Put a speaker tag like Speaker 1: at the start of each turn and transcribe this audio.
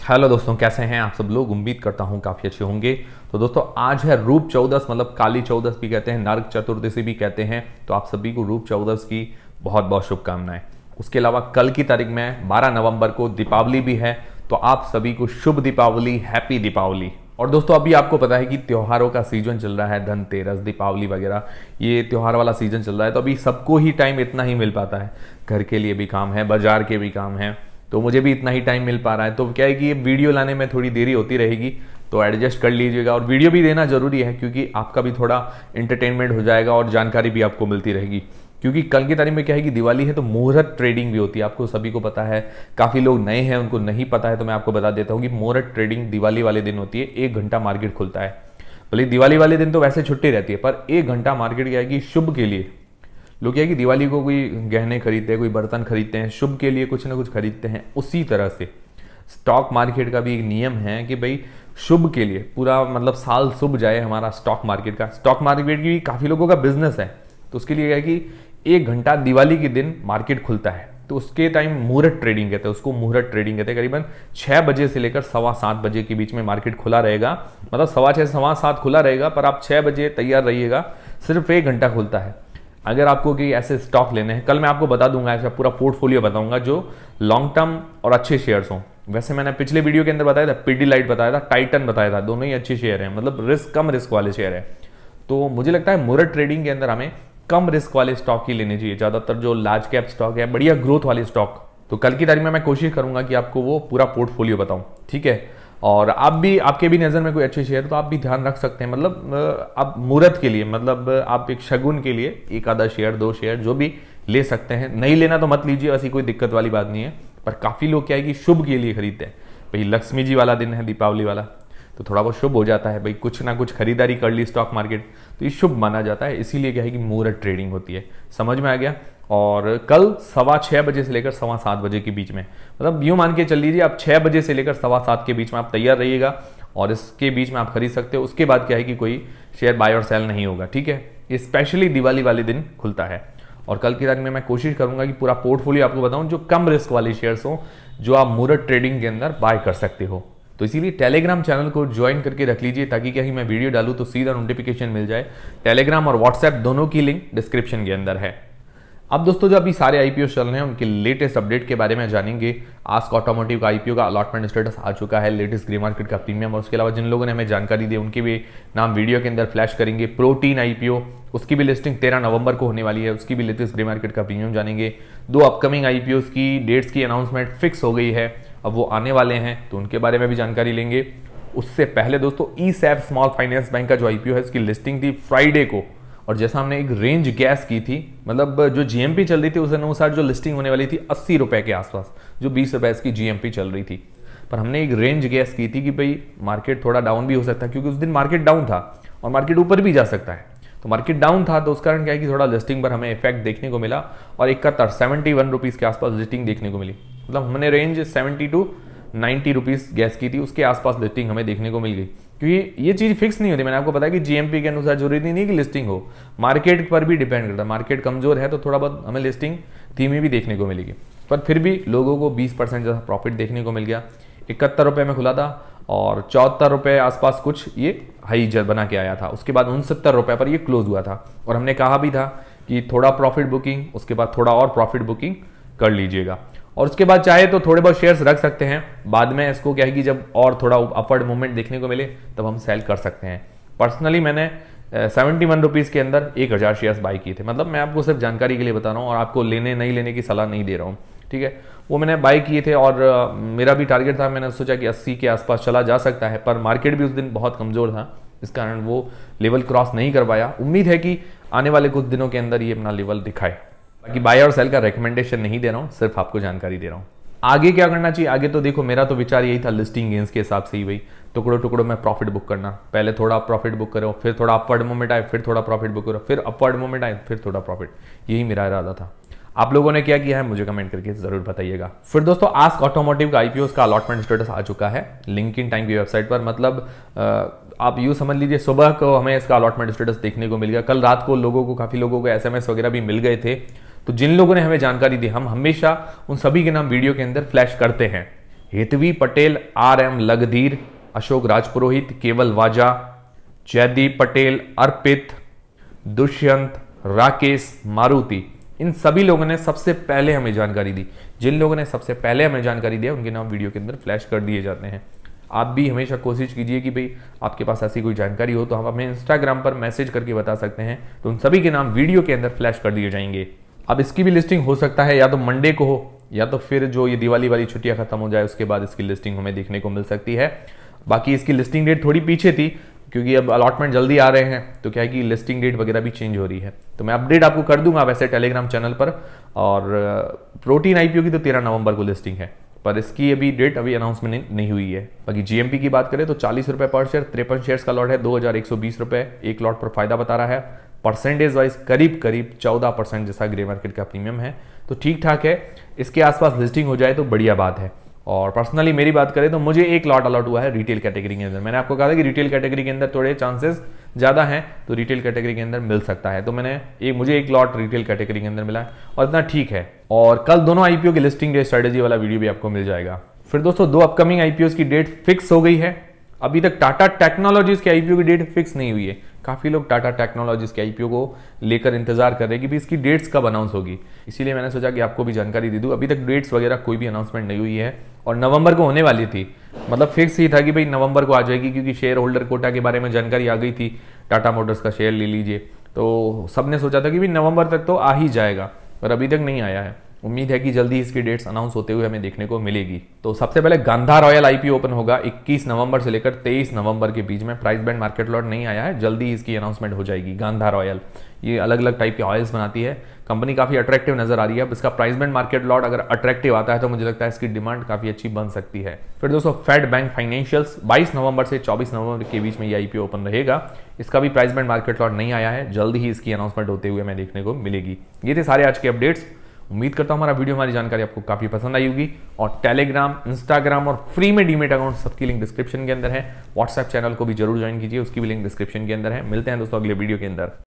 Speaker 1: hello दोस्तों कैसे हैं आप सब लोग उम्मीद करता हूं काफ़ी अच्छे होंगे तो दोस्तों आज है रूप चौदस मतलब काली चौदस भी कहते हैं नरक चतुर्दशी भी कहते हैं तो आप सभी को रूप चौदस की बहुत बहुत शुभकामनाएं उसके अलावा कल की तारीख में 12 नवंबर को दीपावली भी है तो आप सभी को शुभ दीपावली हैप्पी दीपावली और दोस्तों अभी आपको पता है कि त्योहारों का सीजन चल रहा है धनतेरस दीपावली वगैरह ये त्यौहार वाला सीजन चल रहा है तो अभी सबको ही टाइम इतना ही मिल पाता है घर के लिए भी काम है बाजार के भी काम है तो मुझे भी इतना ही टाइम मिल पा रहा है तो क्या है कि ये वीडियो लाने में थोड़ी देरी होती रहेगी तो एडजस्ट कर लीजिएगा और वीडियो भी देना ज़रूरी है क्योंकि आपका भी थोड़ा इंटरटेनमेंट हो जाएगा और जानकारी भी आपको मिलती रहेगी क्योंकि कल की तारीख में क्या है कि दिवाली है तो मुहूर्त ट्रेडिंग भी होती है आपको सभी को पता है काफ़ी लोग नए हैं उनको नहीं पता है तो मैं आपको बता देता हूँ कि मुहूर्त ट्रेडिंग दिवाली वाले दिन होती है एक घंटा मार्केट खुलता है भले दिवाली वाले दिन तो वैसे छुट्टी रहती है पर एक घंटा मार्केट क्या है कि शुभ के लिए लोग क्या कि दिवाली को कोई गहने खरीदते हैं कोई बर्तन खरीदते हैं शुभ के लिए कुछ ना कुछ खरीदते हैं उसी तरह से स्टॉक मार्केट का भी एक नियम है कि भाई शुभ के लिए पूरा मतलब साल शुभ जाए हमारा स्टॉक मार्केट का स्टॉक मार्केट की काफ़ी लोगों का बिजनेस है तो उसके लिए क्या है कि एक घंटा दिवाली के दिन मार्केट खुलता है तो उसके टाइम मुहूर्त ट्रेडिंग कहते हैं उसको मुहूर्त ट्रेडिंग कहते हैं करीबन छः बजे से लेकर सवा सात बजे के बीच में मार्केट खुला रहेगा मतलब सवा छः सवा सात खुला रहेगा पर आप छः बजे तैयार रहिएगा सिर्फ एक घंटा खुलता है अगर आपको कि ऐसे स्टॉक लेने हैं कल मैं आपको बता दूंगा ऐसा पूरा पोर्टफोलियो बताऊंगा जो लॉन्ग टर्म और अच्छे शेयर्स हों वैसे मैंने पिछले वीडियो के अंदर बताया था पीडी लाइट बताया था टाइटन बताया था दोनों ही अच्छे शेयर हैं मतलब रिस्क कम रिस्क वाले शेयर है तो मुझे लगता है मुरट ट्रेडिंग के अंदर हमें कम रिस्क वाले स्टॉक ही लेने चाहिए ज़्यादातर जो लार्ज कैप स्टॉक है बढ़िया ग्रोथ वाले स्टॉक तो कल की तारीख में मैं कोशिश करूंगा कि आपको वो पूरा पोर्टफोलियो बताऊं ठीक है और आप भी आपके भी नज़र में कोई अच्छी शेयर तो आप भी ध्यान रख सकते हैं मतलब आप मुहूर्त के लिए मतलब आप एक शगुन के लिए एक आधा शेयर दो शेयर जो भी ले सकते हैं नहीं लेना तो मत लीजिए ऐसी कोई दिक्कत वाली बात नहीं है पर काफ़ी लोग क्या है कि शुभ के लिए खरीदते हैं भाई लक्ष्मी जी वाला दिन है दीपावली वाला तो थोड़ा बहुत शुभ हो जाता है भाई कुछ ना कुछ खरीदारी कर ली स्टॉक मार्केट तो ये शुभ माना जाता है इसीलिए क्या है कि मुहूर्त ट्रेडिंग होती है समझ में आ गया और कल सवा छः बजे से लेकर सवा सात बजे के बीच में मतलब यूँ मान के चल लीजिए आप छः बजे से लेकर सवा सात के बीच में आप तैयार रहिएगा और इसके बीच में आप खरीद सकते हो उसके बाद क्या है कि कोई शेयर बाय और सेल नहीं होगा ठीक है स्पेशली दिवाली वाले दिन खुलता है और कल की तारीख में मैं कोशिश करूंगा कि पूरा पोर्टफोलियो आपको बताऊं जो कम रिस्क वाले शेयर्स हो जो आप मुहूर्त ट्रेडिंग के अंदर बाय कर सकते हो तो इसीलिए टेलीग्राम चैनल को ज्वाइन करके रख लीजिए ताकि कहीं मैं वीडियो डालूँ तो सीधा नोटिफिकेशन मिल जाए टेलीग्राम और व्हाट्सएप दोनों की लिंक डिस्क्रिप्शन के अंदर है अब दोस्तों जो अभी सारे आईपीओ चल रहे हैं उनके लेटेस्ट अपडेट के बारे में जानेंगे आस्क ऑटोमोटिव का आईपीओ का अलॉटमेंट स्टेटस आ चुका है लेटेस्ट ग्रे मार्केट का प्रीमियम और उसके अलावा जिन लोगों ने हमें जानकारी दी उनके भी नाम वीडियो के अंदर फ्लैश करेंगे प्रोटीन आईपीओ उसकी भी लिस्टिंग तेरह नवंबर को होने वाली है उसकी भी लेटेस्ट ग्रे मार्केट का प्रीमियम जानेंगे दो अपकमिंग आईपीओ की डेट्स की अनाउंसमेंट फिक्स हो गई है अब वो आने वाले हैं तो उनके बारे में भी जानकारी लेंगे उससे पहले दोस्तों ESAF small finance bank का जो आईपीओ है इसकी लिस्टिंग थी फ्राइडे को और जैसा हमने एक रेंज गैस की थी मतलब जो जीएमपी चल रही थी उस अनुसार जो लिस्टिंग होने वाली थी अस्सी रुपए के आसपास जो बीस रुपए इसकी जीएमपी चल रही थी पर हमने एक रेंज गैस की थी कि भाई मार्केट थोड़ा डाउन भी हो सकता है क्योंकि उस दिन मार्केट डाउन था और मार्केट ऊपर भी जा सकता है तो मार्केट डाउन था तो उस कारण क्या है कि थोड़ा लिस्टिंग पर हमें इफेक्ट देखने को मिला और इकहत्तर सेवेंटी वन रुपीज़ के आसपास लिस्टिंग देखने को मिली मतलब हमने रेंज 70 टू 90 रुपीस गैस की थी उसके आसपास लिस्टिंग हमें देखने को मिल गई क्योंकि ये चीज़ फिक्स नहीं होती मैंने आपको बताया कि जीएमपी के अनुसार जरूरी नहीं कि लिस्टिंग हो मार्केट पर भी डिपेंड करता है मार्केट कमजोर है तो थोड़ा बहुत हमें लिस्टिंग धीमी भी देखने को मिलेगी पर फिर भी लोगों को 20 परसेंट जैसा प्रॉफिट देखने को मिल गया इकहत्तर रुपये में खुला था और चौहत्तर रुपये आसपास कुछ ये हाई जल बना के आया था उसके बाद उनसत्तर रुपये पर ये क्लोज हुआ था और हमने कहा भी था कि थोड़ा प्रॉफिट बुकिंग उसके बाद थोड़ा और प्रॉफिट बुकिंग कर लीजिएगा और उसके बाद चाहे तो थोड़े बहुत शेयर्स रख सकते हैं बाद में इसको क्या है कि जब और थोड़ा अपवर्ड मूवमेंट देखने को मिले तब हम सेल कर सकते हैं पर्सनली मैंने सेवेंटी वन रुपीज़ के अंदर एक हज़ार शेयर्स बाई किए थे मतलब मैं आपको सिर्फ जानकारी के लिए बता रहा हूँ और आपको लेने नहीं लेने की सलाह नहीं दे रहा हूँ ठीक है वो मैंने बाई किए थे और मेरा भी टारगेट था मैंने सोचा कि अस्सी के आसपास चला जा सकता है पर मार्केट भी उस दिन बहुत कमज़ोर था इस कारण वो लेवल क्रॉस नहीं कर पाया उम्मीद है कि आने वाले कुछ दिनों के अंदर ये अपना लेवल दिखाए बाकी बाय और सेल का रिकमेंडेशन नहीं दे रहा हूँ सिर्फ आपको जानकारी दे रहा हूँ आगे क्या करना चाहिए आगे तो देखो मेरा तो विचार यही था लिस्टिंग गेंस के हिसाब से ही भाई टुकड़ों टुकड़ों में प्रॉफिट बुक करना पहले थोड़ा प्रॉफिट बुक करो फिर थोड़ा अपवर्ड मोमेंट आए फिर थोड़ा प्रॉफिट बुक करो फिर अपवर्ड मोमेंट आए फिर थोड़ा प्रॉफिट यही मेरा इरादा था आप लोगों ने क्या किया है मुझे कमेंट करके जरूर बताइएगा फिर दोस्तों आस्क ऑटोमोटिव का आईपीओ का अलॉटमेंट स्टेटस आ चुका है लिंक इन टाइम की वेबसाइट पर मतलब आप यू समझ लीजिए सुबह को हमें इसका अलॉटमेंट स्टेटस देखने को मिल गया कल रात को लोगों को काफ़ी लोगों को एस वगैरह भी मिल गए थे तो जिन लोगों ने हमें जानकारी दी हम हमेशा उन सभी के नाम वीडियो के अंदर फ्लैश करते हैं हेतवी पटेल आर एम लगधीर अशोक राजपुरोहित केवल वाजा जयदीप पटेल अर्पित दुष्यंत राकेश मारुति इन सभी लोगों ने सबसे पहले हमें जानकारी दी जिन लोगों ने सबसे पहले हमें जानकारी दिया उनके नाम वीडियो के अंदर फ्लैश कर दिए जाते हैं आप भी हमेशा कोशिश कीजिए कि भाई आपके पास ऐसी कोई जानकारी हो तो हम हमें इंस्टाग्राम पर मैसेज करके बता सकते हैं तो उन सभी के नाम वीडियो के अंदर फ्लैश कर दिए जाएंगे अब इसकी भी लिस्टिंग हो सकता है या तो मंडे को हो या तो फिर जो ये दिवाली वाली छुट्टियां खत्म हो जाए उसके बाद इसकी लिस्टिंग हमें देखने को मिल सकती है बाकी इसकी लिस्टिंग डेट थोड़ी पीछे थी क्योंकि अब अलॉटमेंट जल्दी आ रहे हैं तो क्या है कि लिस्टिंग डेट वगैरह भी चेंज हो रही है तो मैं अपडेट आपको कर दूंगा वैसे टेलीग्राम चैनल पर और प्रोटीन आईपीओ की तो तेरह नवंबर को लिस्टिंग है पर इसकी अभी डेट अभी अनाउंसमेंट नहीं हुई है बाकी जीएमपी की बात करें तो चालीस रुपए पर शेयर तिरपन शेयर्स का लॉट है दो हज़ार एक लॉट पर फायदा बता रहा है परसेंटेज वाइज करीब करीब 14 परसेंट जैसा ग्रे मार्केट का प्रीमियम है तो ठीक ठाक है इसके आसपास लिस्टिंग हो जाए तो बढ़िया बात है और पर्सनली मेरी बात करें तो मुझे एक लॉट अलॉट हुआ है रिटेल कैटेगरी के अंदर मैंने आपको कहा था कि रिटेल कैटेगरी के अंदर थोड़े चांसेस ज़्यादा हैं तो रिटेल कैटेगरी के अंदर मिल सकता है तो मैंने एक मुझे एक लॉट रिटेल कैटेगरी के अंदर मिला है और इतना ठीक है और कल दोनों आईपीओ की लिस्टिंग स्ट्रेटेजी वाला वीडियो भी आपको मिल जाएगा फिर दोस्तों दो अपकमिंग आईपीओ की डेट फिक्स हो गई है अभी तक टाटा टेक्नोलॉजीज के आईपीओ की डेट फिक्स नहीं हुई है काफ़ी लोग टाटा टेक्नोलॉजीज़ के आई को लेकर इंतजार कर रहे हैं कि भाई इसकी डेट्स कब अनाउंस होगी इसीलिए मैंने सोचा कि आपको भी जानकारी दे दूँ अभी तक डेट्स वगैरह कोई भी अनाउंसमेंट नहीं हुई है और नवंबर को होने वाली थी मतलब फिक्स ही था कि भाई नवंबर को आ जाएगी क्योंकि शेयर होल्डर कोटा के बारे में जानकारी आ गई थी टाटा मोटर्स का शेयर ले लीजिए तो सब ने सोचा था कि भाई नवंबर तक तो आ ही जाएगा पर अभी तक नहीं आया है उम्मीद है कि जल्दी इसकी डेट्स अनाउंस होते हुए हमें देखने को मिलेगी तो सबसे पहले गंधा रॉयल आईपीओ ओपन होगा 21 नवंबर से लेकर 23 नवंबर के बीच में प्राइस बैंड मार्केट लॉट नहीं आया है जल्दी इसकी अनाउंसमेंट हो जाएगी गंधा रॉयल ये अलग अलग टाइप के ऑयल्स बनाती है कंपनी काफ़ी अट्रैक्टिव नजर आ रही है अब इसका प्राइस बैंड मार्केट लॉट अगर अट्रैक्टिव आता है तो मुझे लगता है इसकी डिमांड काफ़ी अच्छी बन सकती है फिर दोस्तों फेड बैंक फाइनेंशियल्स 22 नवंबर से 24 नवंबर के बीच में ये आईपीओ ओपन रहेगा इसका भी प्राइस बैंड मार्केट लॉट नहीं आया है जल्द ही इसकी अनाउंसमेंट होते हुए हमें देखने को मिलेगी ये थे सारे आज के अपडेट्स उम्मीद करता हूँ हमारा वीडियो हमारी जानकारी आपको काफ़ी पसंद आई होगी और टेलीग्राम इंस्टाग्राम और फ्री में डीमेट अकाउंट सबकी लिंक डिस्क्रिप्शन के अंदर है व्हाट्सएप चैनल को भी जरूर ज्वाइन कीजिए उसकी भी लिंक डिस्क्रिप्शन के अंदर है मिलते हैं दोस्तों अगले वीडियो के अंदर